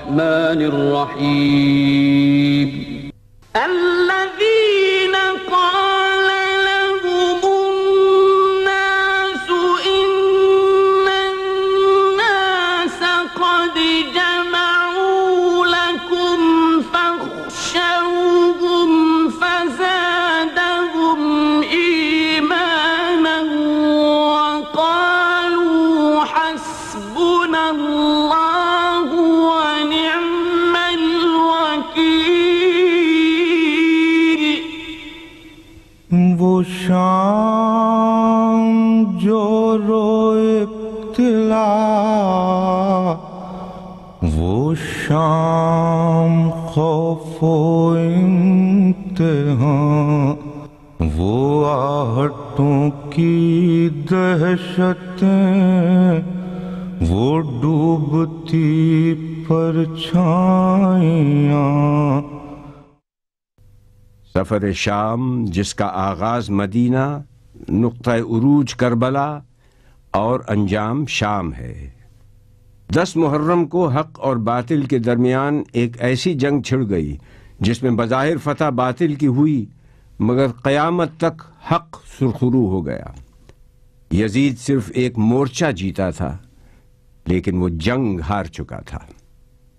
الرحمن الرحيم जाम जो रो तिला वो शाम खौफो वो आहटों की दहशत वो डूबती परछाई सफ़र शाम जिसका आगाज़ मदीना नुक़ अरूज करबला और अंजाम शाम है दस मुहर्रम को हक और बातिल के दरमियान एक ऐसी जंग छिड़ गई जिसमें बज़ाहिर फतह बातिल की हुई मगर क़यामत तक हक सुरखरू हो गया यजीद सिर्फ एक मोर्चा जीता था लेकिन वो जंग हार चुका था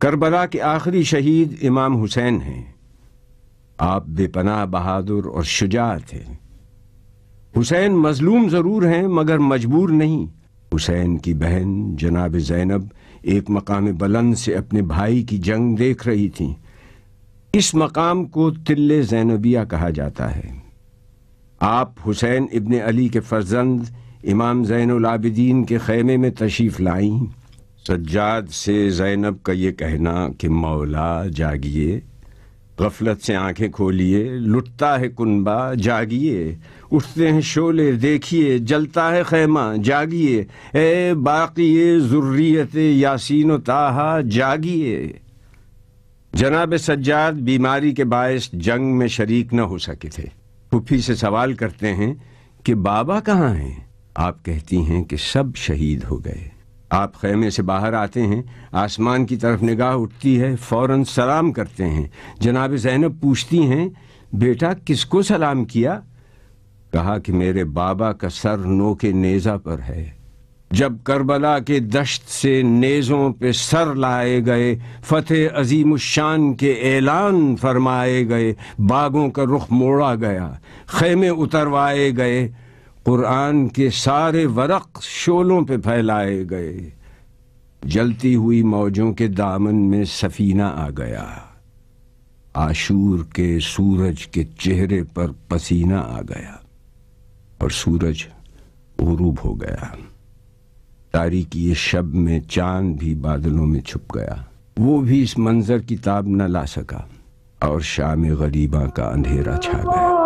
करबला के आखिरी शहीद इमाम हुसैन हैं आप बेपनाह बहादुर और शुजा थे हुसैन मजलूम जरूर हैं मगर मजबूर नहीं हुसैन की बहन जनाब जैनब एक मकाम बुलंद से अपने भाई की जंग देख रही थी इस मकाम को तिल्ले जैनबिया कहा जाता है आप हुसैन इबन अली के फर्जंद इमाम जैनलाबिदीन के खैमे में तशीफ लाई सज्जाद से जैनब का ये कहना कि मौला जागिए गफलत से आंखें खोलिए लुटता है कुनबा जागिए उठते हैं शोले देखिए जलता है खैमा जागिए ए बाकी जरूरीत यासिन ताहा जागिए जनाब सज्जाद बीमारी के बायस जंग में शरीक न हो सके थे पुफी से सवाल करते हैं कि बाबा कहाँ हैं आप कहती हैं कि सब शहीद हो गए आप खेमे से बाहर आते हैं आसमान की तरफ निगाह उठती है फौरन सलाम करते हैं जनाब जैनब पूछती हैं बेटा किसको सलाम किया कहा कि मेरे बाबा का सर नो के नेज़ा पर है जब करबला के दश्त से नेज़ों पे सर लाए गए फतेह अजीम शान के ऐलान फरमाए गए बागों का रुख मोड़ा गया खेमे उतरवाए गए कुरान के सारे वरक शोलों पे फैलाए गए जलती हुई मौजों के दामन में सफीना आ गया आशूर के सूरज के चेहरे पर पसीना आ गया और सूरज गुरूब हो गया तारीखी शब में चांद भी बादलों में छुप गया वो भी इस मंजर की ताब न ला सका और शाम गरीबा का अंधेरा छा गया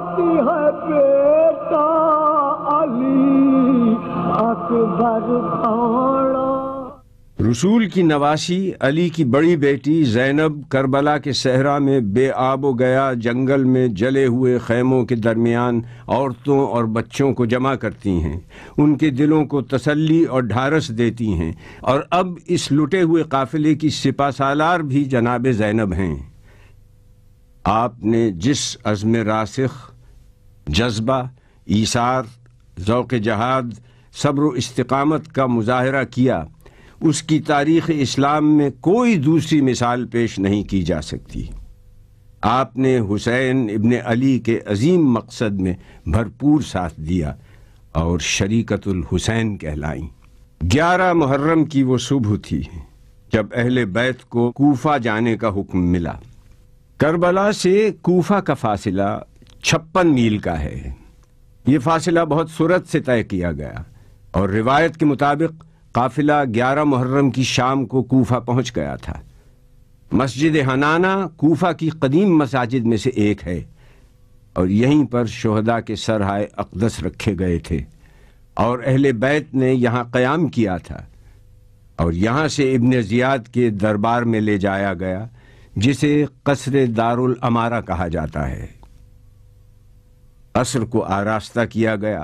आती है बेटा अली अकबर रसूल की नवासी अली की बड़ी बेटी जैनब करबला के सहरा में बेआब गया जंगल में जले हुए खैमों के दरमियान औरतों और बच्चों को जमा करती हैं उनके दिलों को तसल्ली और ढारस देती हैं और अब इस लुटे हुए काफिले की सिपासालार भी जनाब जैनब हैं आपने जिस अज़म रासिख जज्बा ईसार ज़ौक़ जहाद सब्र इस्तकामत का मुजाहरा किया उसकी तारीख़ इस्लाम में कोई दूसरी मिसाल पेश नहीं की जा सकती आपने हुसैन इबन अली के अजीम मकसद में भरपूर साथ दिया और शरीकतुल हुसैन कहलाई ग्यारह मुहर्रम की वो सुबह थी जब अहल बैत को कोफा जाने का हुक्म मिला करबला से कोफा का फासिला छप्पन मील का है ये फासला बहुत सूरत से तय किया गया और रिवायत के मुताबिक काफिला ग्यारह मुहर्रम की शाम को कोफा पहुंच गया था मस्जिद हनाना कोफा की कदीम मसाजिद में से एक है और यहीं पर शहदा के सरहाए अकदस रखे गए थे और अहल बैत ने यहाँ क़याम किया था और यहाँ से इबन ज़ियाद के दरबार में ले जाया गया जिसे कसर दारुल अमारा कहा जाता है असर को आरास्ता किया गया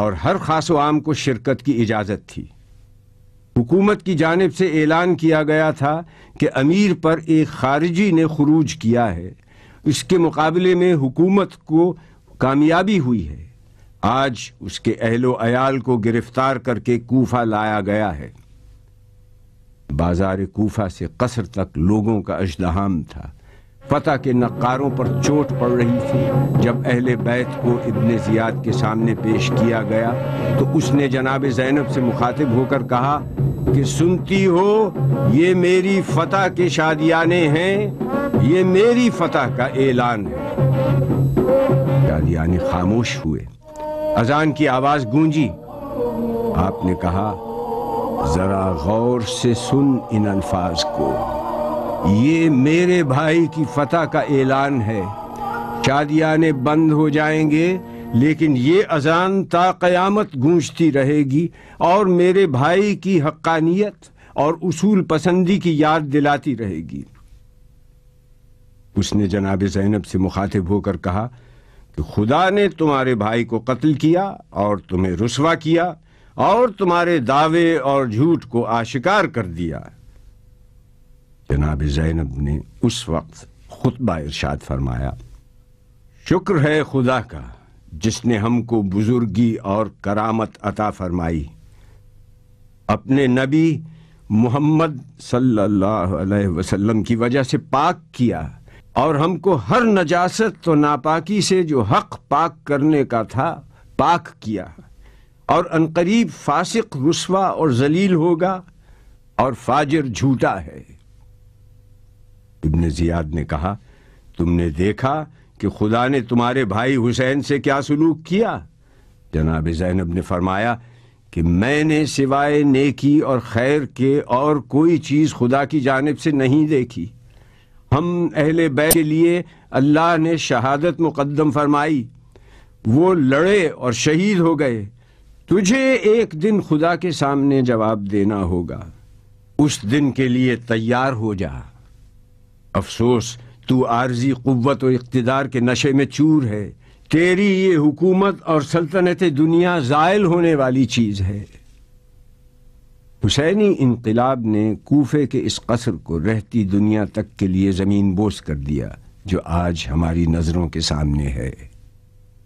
और हर खास आम को शिरकत की इजाज़त थी हुकूमत की जानब से ऐलान किया गया था कि अमीर पर एक खारजी ने खरूज किया है इसके मुकाबले में हुकूमत को कामयाबी हुई है आज उसके अहलो अयाल को गिरफ्तार करके कोफा लाया गया है बाजार कोफा से कसर तक लोगों का अजदहाम था फतेह के नक्कारों पर चोट पड़ रही थी जब अहले बैत को इब्ने जियाद के सामने पेश किया गया तो उसने जनाब जैनब से मुखातिब होकर कहा कि सुनती हो ये मेरी फतह के शादियाने हैं ये मेरी फतह का ऐलान है शादियाने खामोश हुए अजान की आवाज़ गूंजी आपने कहा जरा गौर से सुन इन अल्फाज को ये मेरे भाई की फतह का ऐलान है चादियाने बंद हो जाएंगे लेकिन ये अजान ता क़यामत गूंजती रहेगी और मेरे भाई की हक्कानियत और उसूल पसंदी की याद दिलाती रहेगी उसने जनाब जैनब से मुखातिब होकर कहा कि खुदा ने तुम्हारे भाई को कत्ल किया और तुम्हें रुसवा किया और तुम्हारे दावे और झूठ को आशिकार कर दिया जनाब जैनब ने उस वक्त खुतबा इरशाद फरमाया शुक्र है खुदा का जिसने हमको बुजुर्गी और करामत अता फरमाई अपने नबी मोहम्मद सल्लल्लाहु अलैहि वसल्लम की वजह से पाक किया और हमको हर नजासत तो नापाकी से जो हक पाक करने का था पाक किया और अनकरीब फासिक रुस्वा और जलील होगा और फाजिर झूठा है इब्न जियाद ने कहा तुमने देखा कि खुदा ने तुम्हारे भाई हुसैन से क्या सलूक किया जनाब जैनब ने फरमाया कि मैंने सिवाय नेकी और खैर के और कोई चीज़ खुदा की जानब से नहीं देखी हम अहले बै के लिए अल्लाह ने शहादत मुकदम फरमाई वो लड़े और शहीद हो गए तुझे एक दिन खुदा के सामने जवाब देना होगा उस दिन के लिए तैयार हो जा अफसोस तू आर्जी कुत और इकतदार के नशे में चूर है तेरी ये हुकूमत और सल्तनत दुनिया जायल होने वाली चीज है हुसैनी इनकलाब ने कोफे के इस कसर को रहती दुनिया तक के लिए ज़मीन बोस कर दिया जो आज हमारी नज़रों के सामने है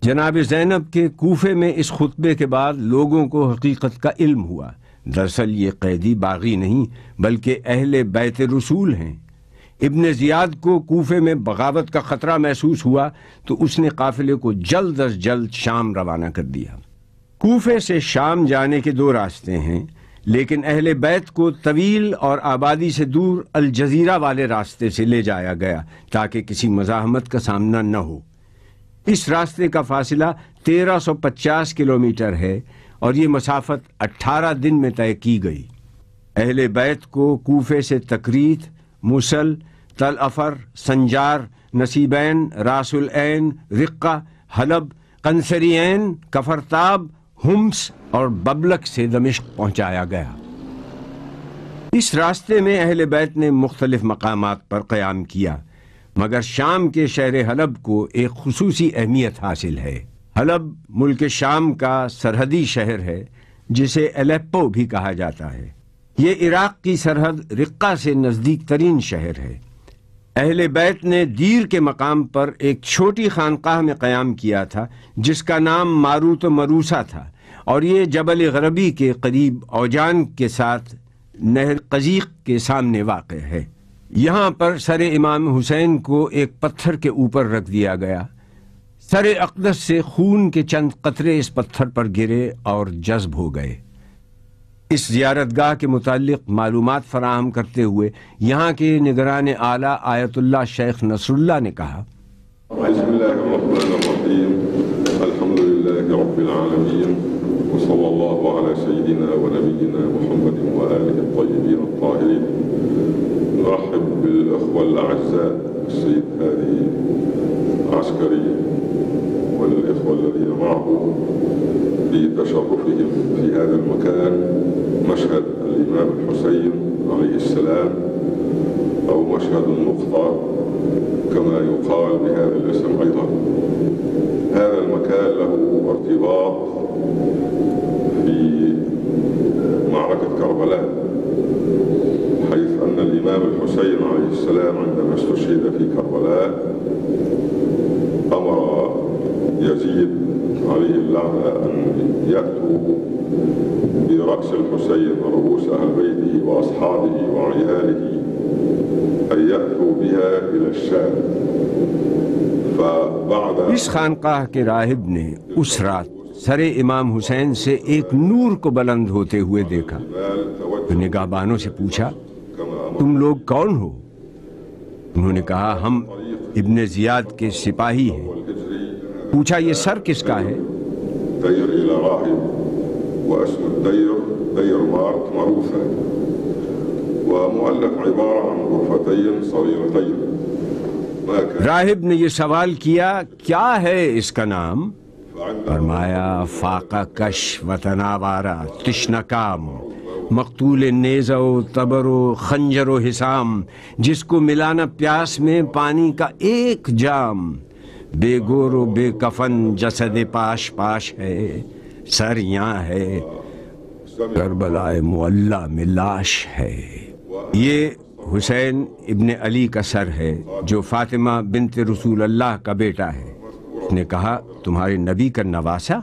जनाब जैनब के कोफे में इस खुतबे के बाद लोगों को हकीकत का इल्म हुआ दरअसल ये कैदी बागी नहीं बल्कि अहल बैत रसूल हैं इबन ज़ियाद को कोफे में बगावत का ख़तरा महसूस हुआ तो उसने काफिले को जल्द अज जल्द शाम रवाना कर दिया कोफे से शाम जाने के दो रास्ते हैं लेकिन अहल बैत को तवील और आबादी से दूर अलजीरा वाले रास्ते से ले जाया गया ताकि किसी मज़ाहमत का सामना न हो इस रास्ते का सौ 1350 किलोमीटर है और ये मसाफत 18 दिन में तय की गई अहल बैत को कोफे से तकरीत मुसल तल अफर संजार नसीबैन रासुलैन रिक्का हलब कंसरियन कफरताब हम्स और बबलक से दमिश्क पहुंचाया गया इस रास्ते में अहल बैत ने मुख्तलिफ मकाम पर क़्याम किया मगर शाम के शहर हलब को एक खसूसी अहमियत हासिल है हलब मुल्क शाम का सरहदी शहर है जिसे एलेप्पो भी कहा जाता है ये इराक़ की सरहद रिक्का से नज़दीक तरीन शहर है अहल बैत ने दीर के मकाम पर एक छोटी खानकाह में क़्याम किया था जिसका नाम मारूत मरूसा था और ये जबल गरबी के करीब औजान के साथ नहर कजीक के सामने वाक़ है यहाँ पर सर इमाम हुसैन को एक पत्थर के ऊपर रख दिया गया सर अकदस से खून के चंद कतरे इस पत्थर पर गिरे और जज्ब हो गए इस जियारत गाह के मतलब मालूम फ़राहम करते हुए यहाँ के निगरान आला आयतुल्ला शेख नसरुल्ला ने कहा نرحب بالأخوة الأعزاء السيد هادي عسكري والذين معه في هذا المكان مشهد الإمام الحسين عليه السلام أو مشهد النقطة كما يقال بهذا الاسم أيضا هذا المكان له ارتباط في معركة كربلاء حيث أن الإمام الحسين عليه السلام عندما استشهد في كربلاء على أن يأتوا برأس الحسين ورؤوس أهل بيته وأصحابه وعياله أن يأتوا بها إلى الشام فبعد इस खानकाह के राहिब ने उस रात सरे इमाम हुसैन से एक नूर को बुलंद होते हुए देखा तो निगाहबानों से पूछा तुम लोग कौन हो उन्होंने कहा हम इब्ने जियाद के सिपाही हैं पूछा ये सर किसका है الدير إلى راهب واسم الدير دير مارت معروفة ومؤلف عبارة عن غرفتين صغيرتين राहिब ने ये सवाल किया क्या है इसका नाम फरमाया फाका कश वतनावारा तिश्नकाम मकतूल नेज़ो तबरो खंजर हिसाम जिसको मिलाना प्यास में पानी का एक जाम बेगोर बेकफन जसद पाश पाश है सर यहाँ है करबलाए मुल्ला में लाश है ये हुसैन इब्न अली का सर है जो फातिमा बिनत रसूल अल्लाह का बेटा है उसने कहा तुम्हारे नबी का नवासा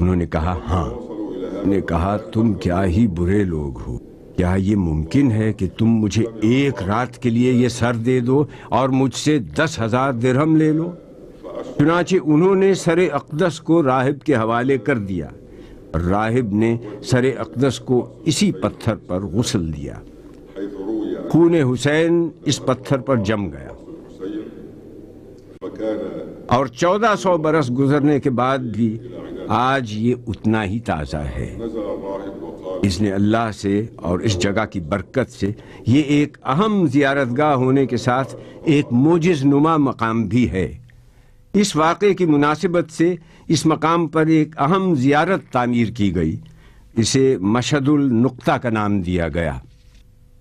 उन्होंने कहा हाँ ने कहा तुम क्या ही बुरे लोग हो क्या ये मुमकिन है कि तुम मुझे एक रात के लिए ये सर दे दो और मुझसे दस हजार दिरहम ले लो चुनाचे उन्होंने सर अकदस को राहिब के हवाले कर दिया राहिब ने सर अकदस को इसी पत्थर पर गुसल दिया खून हुसैन इस पत्थर पर जम गया और 1400 बरस गुजरने के बाद भी आज ये उतना ही ताज़ा है इसने अल्लाह से और इस जगह की बरकत से ये एक अहम जियारतगाह होने के साथ एक मोजिज़ नुमा मकाम भी है इस वाक़े की मुनासिबत से इस मकाम पर एक अहम ज़ियारत तामीर की गई इसे मशदुल नुक्ता का नाम दिया गया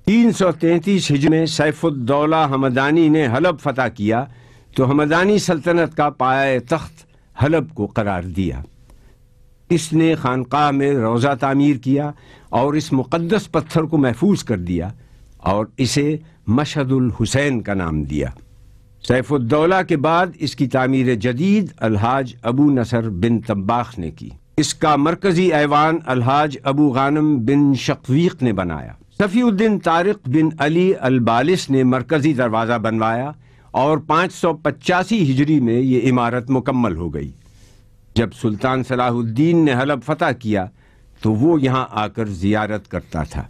तीन 333 हिज में सैफुद्दौला हमदानी ने हलब फतह किया तो हमदानी सल्तनत का पाया तख्त हलब को करार दिया इसने खानकाह में रोज़ा तामीर किया और इस मुक़दस पत्थर को महफूज कर दिया और इसे मशदुल हुसैन का नाम दिया सैफुद्दौला के बाद इसकी तमीर जदीद अलहाज अबू नसर बिन तब्बाख ने की इसका मरकजी ऐवान अलहाज अबू गानम बिन शकवीक ने बनाया सफ़ीउद्दीन तारिक बिन अली अलबालिस ने मरकजी दरवाज़ा बनवाया और पाँच सौ पचासी हिजरी में ये इमारत मुकम्मल हो गई जब सुल्तान सलाहुद्दीन ने हलब फतह किया तो वो यहाँ आकर जियारत करता था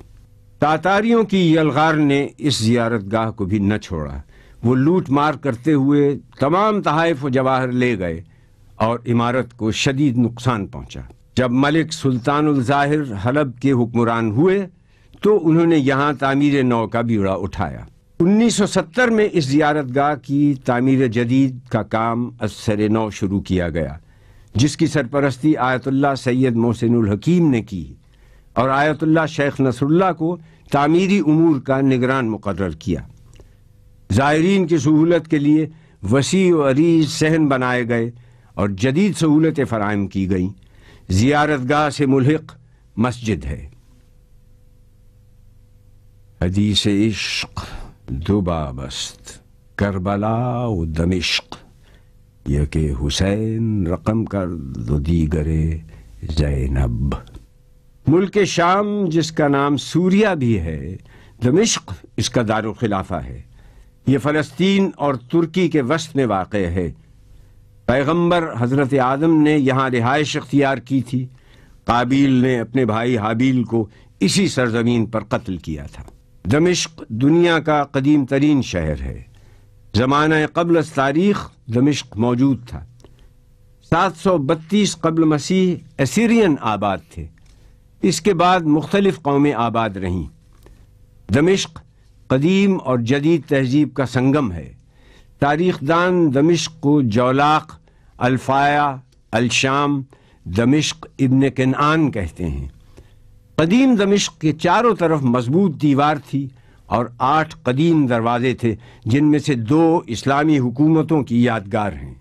तातारियों की यलगार ने इस जियारत गाह को भी न छोड़ा वो लूट मार करते हुए तमाम तहाइफ व जवाहर ले गए और इमारत को शदीद नुकसान पहुंचा जब मलिक सुल्तानजाहिर हलब के हुक्मरान हुए तो उन्होंने यहाँ तामीर नौ का बीड़ा उठाया 1970 में इस जियारत गाह की तामीर जदीद का काम असर नौ शुरू किया गया जिसकी सरपरस्ती आयतुल्ला सैयद मोहसिन हकीम ने की और आयतुल्ला शेख नसरुल्ला को तामीरी उमूर का निगरान मुकर किया ज़ायरीन की सहूलत के लिए वसी व अरीज सहन बनाए गए और जदीद सहूलतें फ़राहम की गईं जियारत गाह से मुलहिक मस्जिद है हदीस इश्क दुबाबस्त करबला व दमिश्क यके हुसैन रकम कर दो दीगरे जैनब मुल्क शाम जिसका नाम सूरिया भी है दमिश्क इसका खिलाफा है ये फ़लस्तीन और तुर्की के वस्त में वाक़ है पैगम्बर हज़रत आदम ने यहाँ रिहाइश अख्तियार की थी काबिल ने अपने भाई हाबील को इसी सरजमीन पर कत्ल किया था दमिश्क दुनिया का कदीम तरीन शहर है जमान कबल तारीख दमिश्क मौजूद था सात सौ बत्तीस कबल मसीह एसरियन आबाद थे इसके बाद मुख्तलिफ कौमें आबाद रहीं दमिश्क कदीम और जदीद तहजीब का संगम है तारीख दान दमिश्क को जौलाक अल्फ़ाया अलशाम दमिश्क इबन कनान कहते हैं कदीम दमिश्क के चारों तरफ मजबूत दीवार थी और आठ कदीम दरवाजे थे जिनमें से दो इस्लामी हुकूमतों की यादगार हैं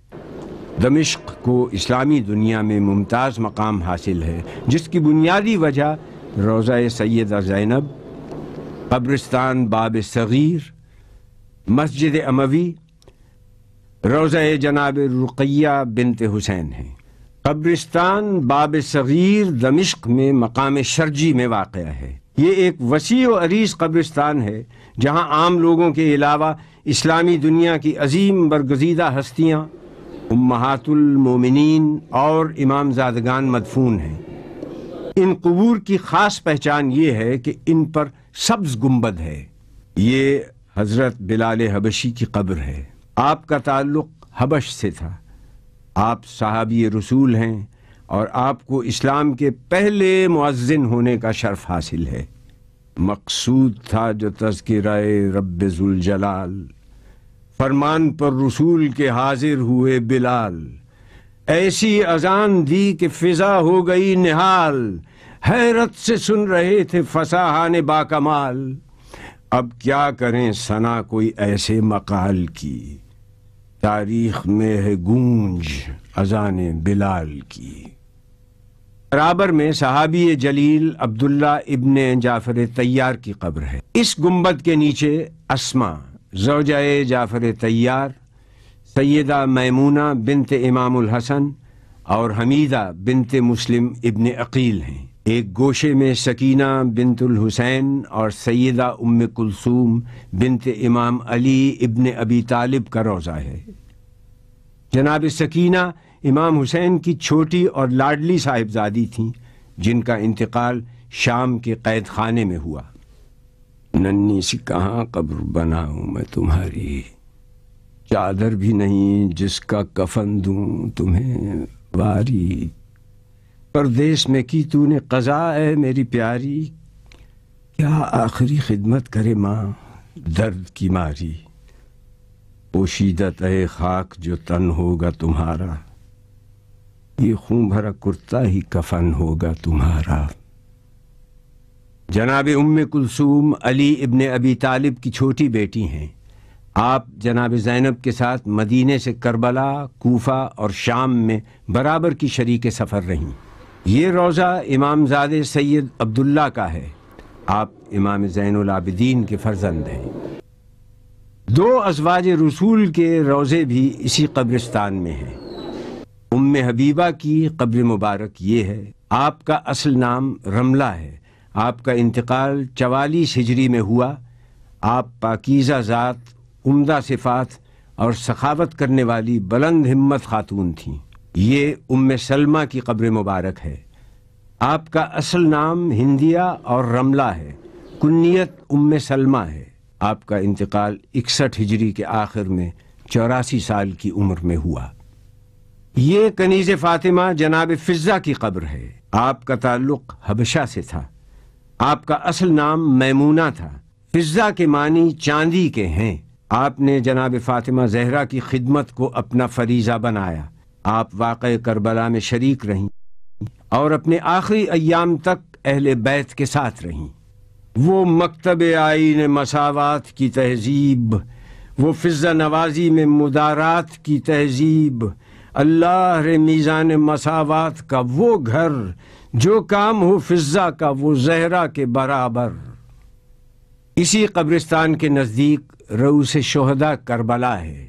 दमिश्क को इस्लामी दुनिया में मुमताज़ मकाम हासिल है जिसकी बुनियादी वजह रोज़ा सैदा ज़ैनब कब्रिस्तान बाब सग़ीर मस्जिद अमवी रोज़ जनाब रुक़ैया बिनते हुसैन है कब्रिस्तान बाब सग़ीर दमिश्क में मकाम शर्जी में वाक़ है ये एक वसी व अरीज कब्रिस्तान है जहाँ आम लोगों के अलावा इस्लामी दुनिया की अजीम बरगजीदा हस्तियाँ महातुलमोमिन और इमाम जादगान मदफून हैं इन कबूर की ख़ास पहचान ये है कि इन पर सब्ज गुम्बद है ये हजरत बिलाल हबशी की कब्र है आपका ताल्लुक हबश से था आप साहबी रसूल हैं और आपको इस्लाम के पहले मुआजिन होने का शर्फ हासिल है मकसूद था जो तस्करा जलाल फरमान पर रसूल के हाजिर हुए बिलाल ऐसी अजान दी कि फिजा हो गई निहाल हैरत से सुन रहे थे फसाहान बाकमाल अब क्या करें सना कोई ऐसे मकाल की तारीख में है गूंज अजान बिलाल की बराबर में सहाबी जलील अब्दुल्ला इबन जाफर तैयार की कब्र है इस गुम्बद के नीचे असमा जोजाए जाफर तैयार सैदा मैमूना बिनत इमाम हसन और हमीदा बिनत मुस्लिम इबन अकील हैं एक गोशे में सकीना बिनतुल हुसैन और सैदा उम्म कुलसूम बिनत इमाम अली इबन अबी तालिब का रोज़ा है जनाब सकीना इमाम हुसैन की छोटी और लाडली साहिबजादी थीं जिनका इंतकाल शाम के कैद खाने में हुआ नन्नी सी कहाँ कब्र बनाऊ मैं तुम्हारी चादर भी नहीं जिसका कफन दू तुम्हें वारी परदेश में की तूने कज़ा है मेरी प्यारी क्या आखिरी खिदमत करे माँ दर्द की मारी पोशीदत है खाक जो तन होगा तुम्हारा ये खूं भरा कुर्ता ही कफन होगा तुम्हारा जनाब उम कुलसूम अली इब्न अबी तालिब की छोटी बेटी हैं आप जनाब जैनब के साथ मदीने से करबला कोफा और शाम में बराबर की शरीक सफ़र रहीं ये रोज़ा इमामजादे सैद अब्दुल्ला का है आप इमाम जैन अलाबिदीन के फर्जंद हैं दो अजवाज रसूल के रोज़े भी इसी कब्रिस्तान में हैं उम हबीबा की कब्र मुबारक ये है आपका असल नाम रमला है आपका इंतकाल चवालीस हिजरी में हुआ आप पाकिज़ा ज़ात उमदा सिफात और सखावत करने वाली बुलंद हिम्मत खातून थी ये उम सलमा की कब्र मुबारक है आपका असल नाम हिंदिया और रमला है कुन्नीत उम सलमा है आपका इंतकाल इकसठ हिजरी के आखिर में चौरासी साल की उम्र में हुआ ये कनीज फातिमा जनाब फिजा की कब्र है आपका ताल्लुक हबशा से था आपका असल नाम मैमूना था फिजा के मानी चांदी के हैं आपने जनाब फातिमा जहरा की खिदमत को अपना फरीजा बनाया आप वाक़ करबला में शरीक रहीं और अपने आखिरी अयाम तक अहल बैत के साथ रहीं वो मकतब आइन मसावत की तहजीब वो फिजा नवाजी में मुदारात की तहजीब अल्लाह मीज़ान मसावत का वो घर जो काम हो फिजा का वो जहरा के बराबर इसी कब्रिस्तान के नज़दीक रऊ से शहदा करबला है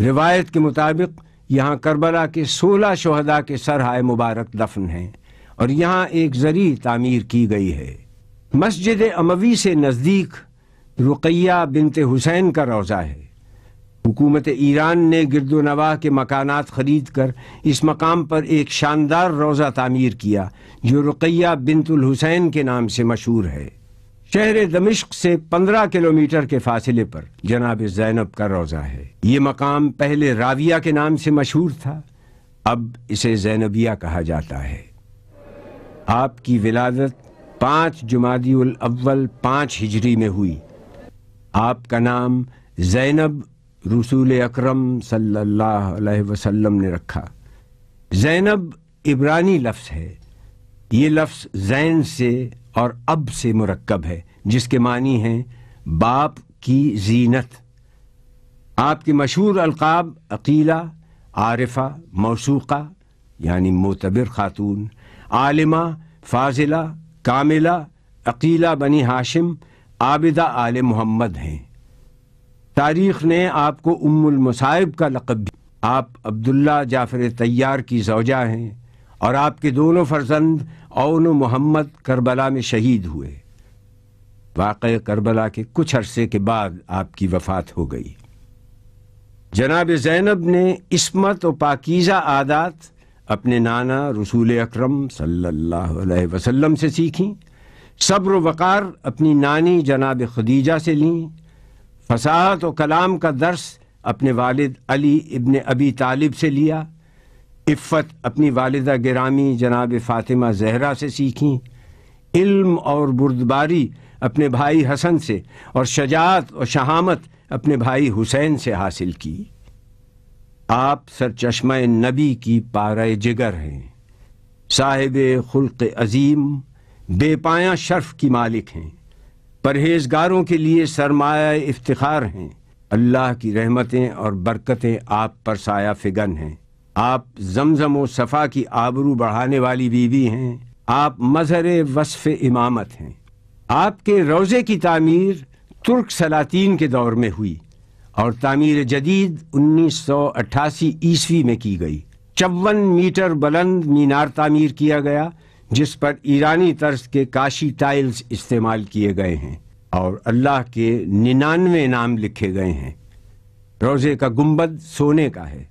रिवायत के मुताबिक यहाँ करबला के सोलह शहदा के सरहाय मुबारक दफन हैं और यहाँ एक जरी तामीर की गई है मस्जिद अमवी से नज़दीक रुकैया बिनते हुसैन का रोज़ा है हुकूमत ईरान ने गिरदोनवा के मकानात खरीद कर इस मकाम पर एक शानदार रोज़ा तामीर किया जो रुकैया बिनतुल हुसैन के नाम से मशहूर है शहर दमिश्क से 15 किलोमीटर के फासिले पर जनाब जैनब का रोज़ा है ये मकाम पहले राविया के नाम से मशहूर था अब इसे जैनबिया कहा जाता है आपकी विलादत पांच जुमादी अव्वल पांच हिजरी में हुई आपका नाम जैनब रसूल अकरम सल्लल्लाहु अलैहि वसल्लम ने रखा जैनब इब्रानी लफ्ज़ है ये लफ्ज़ जैन से और अब से मरकब है जिसके मानी हैं बाप की जीनत आपके मशहूर अलकाब अकीला आरिफा मौसूक़ा यानी मोतबर ख़ातून आलिमा फाजिला कामिला अकीला बनी हाशिम आबिदा आल मोहम्मद हैं तारीख़ ने आपको उम्मुल मुसाइब का लक़ब आप अब्दुल्ला जाफ़र तैयार की जौजा हैं और आपके दोनों फर्जंद ओन मोहम्मद करबला में शहीद हुए वाक़ करबला के कुछ अरसे के बाद आपकी वफात हो गई जनाब जैनब ने इसमत और पाकिज़ा आदात अपने नाना रसूल अक्रम सल्लल्लाहु से सीखीं सब्र वक़ार अपनी नानी जनाब खदीजा से लीं फसाहत और कलाम का दर्स अपने वालिद अली इबन अबी तालिब से लिया इफ़त अपनी वालदा गिरामी जनाब फ़ातिमा जहरा से सीखी इल्म और बुरदबारी अपने भाई हसन से और शजात और शहामत अपने भाई हुसैन से हासिल की आप सर चश्मा नबी की पारा जिगर हैं साहिब खुल्क अजीम बेपाया शर्फ की मालिक हैं परहेजगारों के लिए सरमाया इफ्तार हैं अल्लाह की रहमतें और बरकतें आप पर साया फिगन हैं आप जमजम व सफ़ा की आबरू बढ़ाने वाली बीवी हैं आप मजहर वसफ़ इमामत हैं आपके रोज़े की तामीर तुर्क सलातीन के दौर में हुई और तामीर जदीद उन्नीस सौ अट्ठासी ईस्वी में की गई चौवन मीटर बुलंद मीनार तामीर किया गया जिस पर ईरानी तर्ज के काशी टाइल्स इस्तेमाल किए गए हैं और अल्लाह के निन्यानवे नाम लिखे गए हैं रोज़े का गुम्बद सोने का है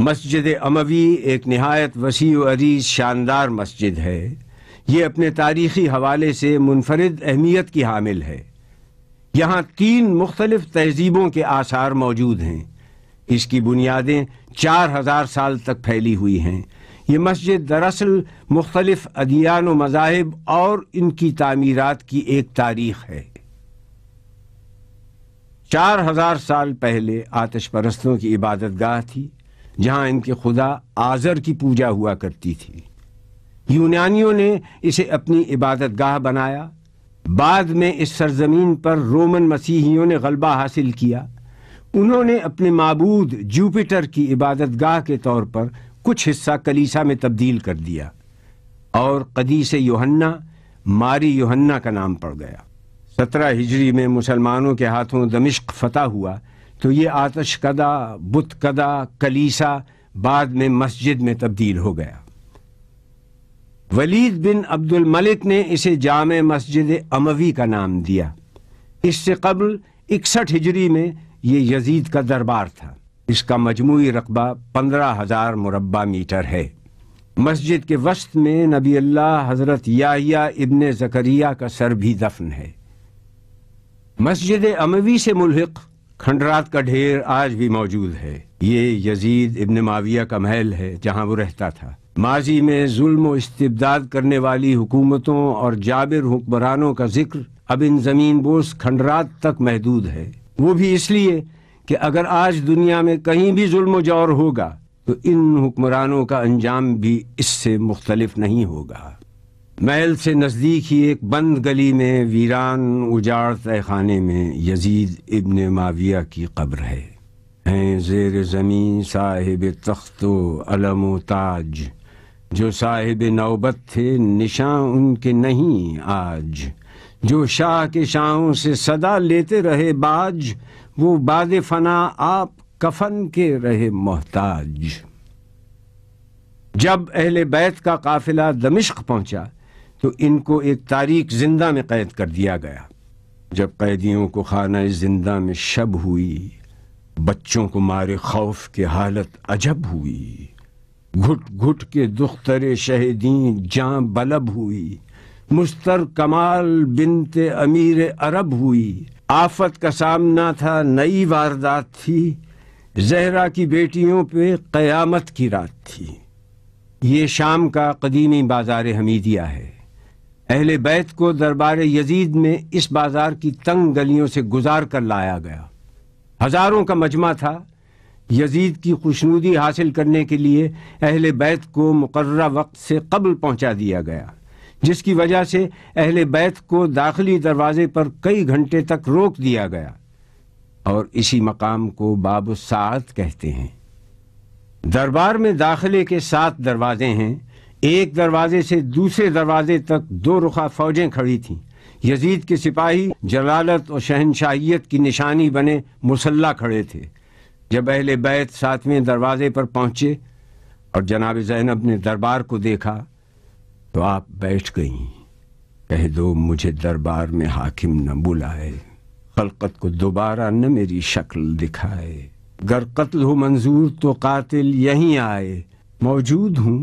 मस्जिद अमवी एक नहायत वसी अरीज शानदार मस्जिद है ये अपने तारीखी हवाले से मुनफरद अहमियत की हामिल है यहाँ तीन मुख्तलिफ तहजीबों के आसार मौजूद हैं इसकी बुनियादें चार हज़ार साल तक फैली हुई हैं ये मस्जिद दरअसल मुख्तलिफ अदियान व मजाहब और इनकी तमीरत की एक तारीख है चार हज़ार साल पहले आतश परस्तों की इबादत गाह थी जहां इनके खुदा आज़र की पूजा हुआ करती थी यूनानियों ने इसे अपनी इबादत गाह बनाया बाद में इस सरजमीन पर रोमन मसीहियों ने गलबा हासिल किया उन्होंने अपने मबूद जूपिटर की इबादत गाह के तौर पर कुछ हिस्सा कलीसा में तब्दील कर दिया और कदीस योहन्ना मारी योहन्ना का नाम पड़ गया सत्रह हिजरी में मुसलमानों के हाथों दमिश्क फतह हुआ तो ये आतशकदा बुतकदा कलीसा बाद में मस्जिद में तब्दील हो गया वलीद बिन अब्दुल मलिक ने इसे जाम मस्जिद अमवी का नाम दिया इससे कबल इकसठ हिजरी में ये यजीद का दरबार था इसका मजमू रकबा पंद्रह हजार मुरबा मीटर है मस्जिद के वस्त में नबी अल्लाह हजरत याहिया इबन जकरिया का सर भी दफन है मस्जिद अमवी से मुलहक़ खंडरात का ढेर आज भी मौजूद है ये यजीद इब्न माविया का महल है जहाँ वो रहता था माजी में जुल्म इस्तबदाद करने वाली हुकूमतों और जाबिर हुक्मरानों का जिक्र अब इन ज़मीन बोस खंडरात तक महदूद है वो भी इसलिए कि अगर आज दुनिया में कहीं भी जुल्म जोर होगा तो इन हुक्मरानों का अंजाम भी इससे मुख्तलिफ नहीं होगा महल से नज़दीक ही एक बंद गली में वीरान उजाड़ तय खाने में यजीद इबन माविया की कब्र है हैं जेर ज़मीन साहिब तख्त अलम ताज जो साहिब नौबत थे निशां उनके नहीं आज जो शाह के शाहों से सदा लेते रहे बाज वो बाद फना आप कफन के रहे मोहताज जब अहले बैत का काफिला दमिश्क पहुंचा तो इनको एक तारीख जिंदा में कैद कर दिया गया जब कैदियों को खाना जिंदा में शब हुई बच्चों को मारे खौफ के हालत अजब हुई घुट घुट के दुख्तर शहदी जहाँ बलब हुई मुस्तर कमाल बिनते अमीर अरब हुई आफत का सामना था नई वारदात थी जहरा की बेटियों पे कयामत की रात थी ये शाम का कदीमी बाजार हमीदिया है अहल बैत को दरबार यजीद में इस बाजार की तंग गलियों से गुजार कर लाया गया हजारों का मजमा था यजीद की खुशनूदी हासिल करने के लिए अहल बैत को मुकर्रा वक्त से कबल पहुंचा दिया गया जिसकी वजह से अहले बैत को दाखिली दरवाजे पर कई घंटे तक रोक दिया गया और इसी मकाम को बाबुसात कहते हैं दरबार में दाखिले के सात दरवाजे हैं एक दरवाजे से दूसरे दरवाजे तक दो रुखा फौजें खड़ी थीं यजीद के सिपाही जलालत और शहनशाहियत की निशानी बने मुसल्ला खड़े थे जब अहल बैत सातवें दरवाजे पर पहुंचे और जनाब जैनब ने दरबार को देखा तो आप बैठ गईं कह दो मुझे दरबार में हाकिम न बुलाए खलकत को दोबारा न मेरी शक्ल दिखाए गर कत्ल हो मंजूर तो कातिल यहीं आए मौजूद हूँ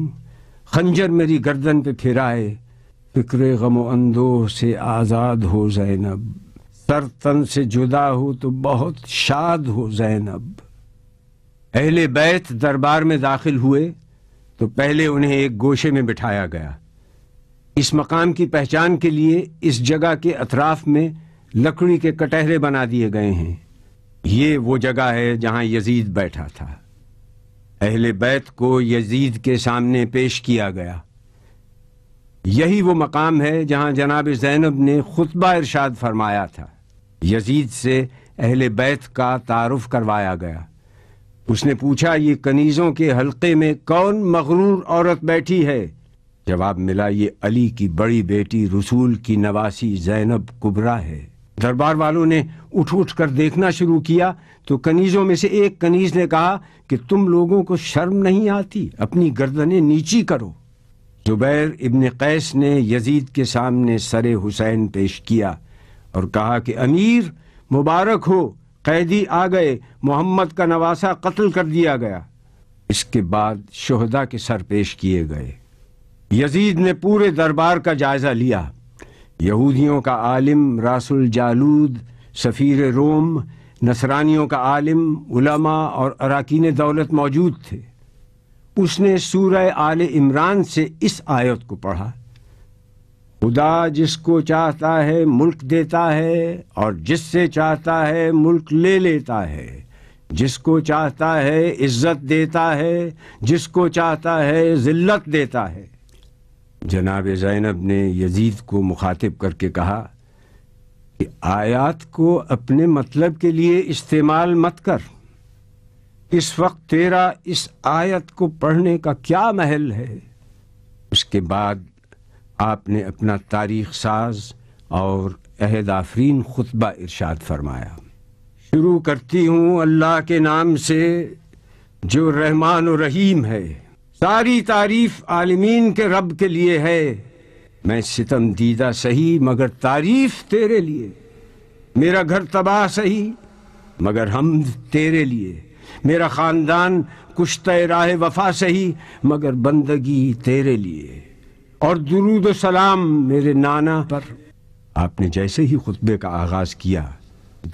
खंजर मेरी गर्दन पे फिराए फिक्र गम अंदो से आज़ाद हो जैनब सर तन से जुदा हो तो बहुत शाद हो जैनब अहले बैत दरबार में दाखिल हुए तो पहले उन्हें एक गोशे में बिठाया गया इस मकाम की पहचान के लिए इस जगह के अतराफ में लकड़ी के कटहरे बना दिए गए हैं ये वो जगह है जहां यजीद बैठा था अहल बैत को यजीद के सामने पेश किया गया यही वो मकाम है जहां जनाब जैनब ने खुतबा इरशाद फरमाया था यजीद से अहल बैत का तारफ़ करवाया गया उसने पूछा ये कनीज़ों के हलके में कौन मगरूर औरत बैठी है जवाब मिला ये अली की बड़ी बेटी रसूल की नवासी जैनब कुबरा है दरबार वालों ने उठ उठ कर देखना शुरू किया तो कनीजों में से एक कनीज ने कहा कि तुम लोगों को शर्म नहीं आती अपनी गर्दनें नीची करो जुबैर इबन कैस ने यजीद के सामने सरे हुसैन पेश किया और कहा कि अमीर मुबारक हो कैदी आ गए मोहम्मद का नवासा कत्ल कर दिया गया इसके बाद शहदा के सर पेश किए गए यजीद ने पूरे दरबार का जायजा लिया यहूदियों का आलिम रासुल जालूद सफ़ीर रोम नसरानियों का आलिम उलमा और अरकान दौलत मौजूद थे उसने सूरह आल इमरान से इस आयत को पढ़ा खुदा जिसको चाहता है मुल्क देता है और जिससे चाहता है मुल्क ले लेता है जिसको चाहता है इज्जत देता है जिसको चाहता है जिल्लत देता है जनाब ज़ैनब ने यजीद को मुखातिब करके कहा कि आयात को अपने मतलब के लिए इस्तेमाल मत कर इस वक्त तेरा इस आयत को पढ़ने का क्या महल है उसके बाद आपने अपना तारीख साज और अहद आफरीन खुतबा इर्शाद फरमाया शुरू करती हूँ अल्लाह के नाम से जो रहमान रहीम है सारी तारीफ आलमीन के रब के लिए है मैं सितम दीदा सही मगर तारीफ तेरे लिए मेरा घर तबाह सही मगर हम तेरे लिए मेरा खानदान कुश्त राह वफा सही मगर बंदगी तेरे लिए और दुरूद सलाम मेरे नाना पर आपने जैसे ही खुतबे का आगाज किया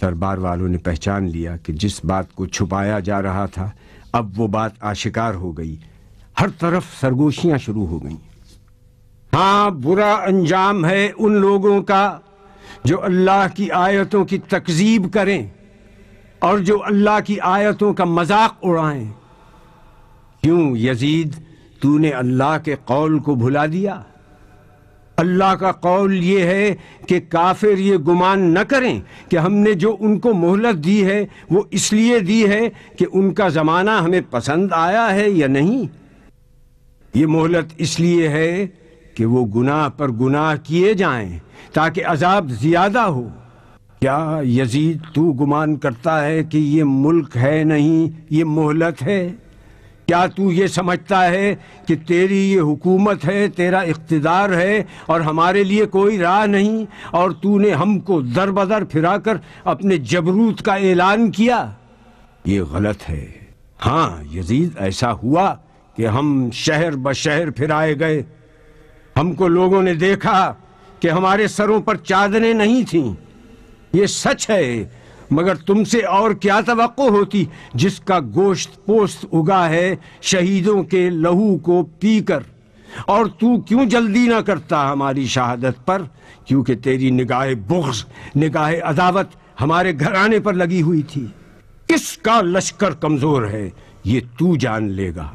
दरबार वालों ने पहचान लिया कि जिस बात को छुपाया जा रहा था अब वो बात आशिकार हो गई हर तरफ सरगोशियां शुरू हो गई हाँ बुरा अंजाम है उन लोगों का जो अल्लाह की आयतों की तकजीब करें और जो अल्लाह की आयतों का मजाक उड़ाएं क्यों यजीद तूने अल्लाह के कौल को भुला दिया अल्लाह का कौल ये है कि काफिर ये गुमान न करें कि हमने जो उनको मोहलत दी है वो इसलिए दी है कि उनका ज़माना हमें पसंद आया है या नहीं ये मोहलत इसलिए है कि वो गुनाह पर गुनाह किए जाएं ताकि अजाब ज़्यादा हो क्या यजीद तू गुमान करता है कि ये मुल्क है नहीं ये मोहलत है क्या तू ये समझता है कि तेरी ये हुकूमत है तेरा इकतदार है और हमारे लिए कोई राह नहीं और तूने हमको दर बदर फिरा कर अपने जबरूत का ऐलान किया ये गलत है हाँ यजीद ऐसा हुआ कि हम शहर ब शहर आए गए हमको लोगों ने देखा कि हमारे सरों पर चादरें नहीं थीं ये सच है मगर तुमसे और क्या तो होती जिसका गोश्त पोस्त उगा है शहीदों के लहू को पीकर और तू क्यों जल्दी ना करता हमारी शहादत पर क्योंकि तेरी निगाह बुग्ज निगाह अदावत हमारे घराने पर लगी हुई थी किसका लश्कर कमजोर है ये तू जान लेगा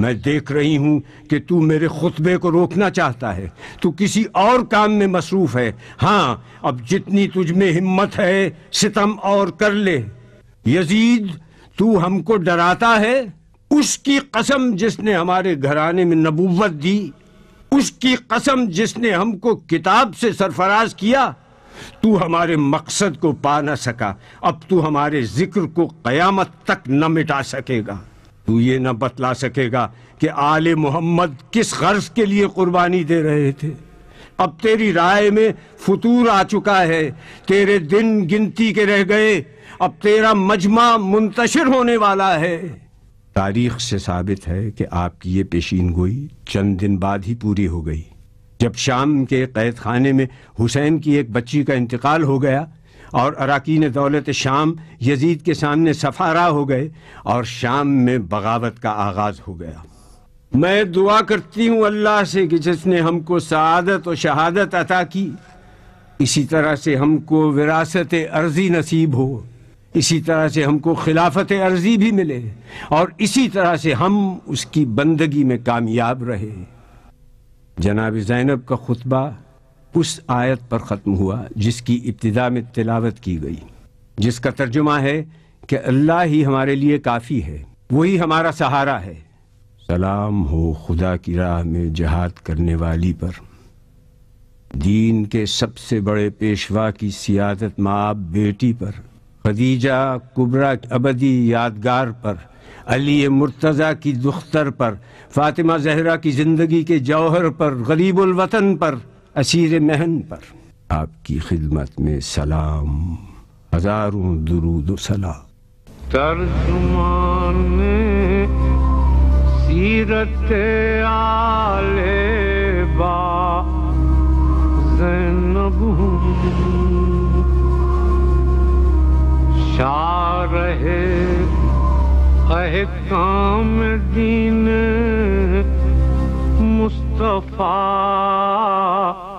मैं देख रही हूं कि तू मेरे खुतबे को रोकना चाहता है तू किसी और काम में मसरूफ है हाँ अब जितनी तुझ में हिम्मत है सितम और कर ले यजीद तू हमको डराता है उसकी कसम जिसने हमारे घराने में नबूवत दी उसकी कसम जिसने हमको किताब से सरफराज किया तू हमारे मकसद को पा न सका अब तू हमारे जिक्र को कयामत तक न मिटा सकेगा तू ये ना बतला सकेगा कि आले मोहम्मद किस गर्ज के लिए कुर्बानी दे रहे थे अब तेरी राय में फतूर आ चुका है तेरे दिन गिनती के रह गए अब तेरा मजमा मुंतशिर होने वाला है तारीख से साबित है कि आपकी ये पेशीन गोई चंद दिन बाद ही पूरी हो गई जब शाम के कैद खाने में हुसैन की एक बच्ची का इंतकाल हो गया और अरकान दौलत शाम यजीद के सामने सफारा हो गए और शाम में बगावत का आगाज़ हो गया मैं दुआ करती हूँ अल्लाह से कि जिसने हमको शहादत और शहादत अता की इसी तरह से हमको विरासत अर्जी नसीब हो इसी तरह से हमको खिलाफत अर्जी भी मिले और इसी तरह से हम उसकी बंदगी में कामयाब रहे जनाब जैनब का खुतबा उस आयत पर ख़त्म हुआ जिसकी इब्तदा में तिलावत की गई जिसका तर्जुमा है कि अल्लाह ही हमारे लिए काफ़ी है वही हमारा सहारा है सलाम हो खुदा की राह में जहाद करने वाली पर दीन के सबसे बड़े पेशवा की सियादत माँ बेटी पर खदीजा कुबरा अबदी यादगार पर अली मुर्तज़ा की दुख्तर पर फातिमा जहरा की ज़िंदगी के जौहर पर गरीबुलवतन पर असीर महन पर आपकी खिदमत में सलाम हजारों दुरूद सला तर्जुमान सीरत आले बाहे अहे काम दीन मुस्तफ़ा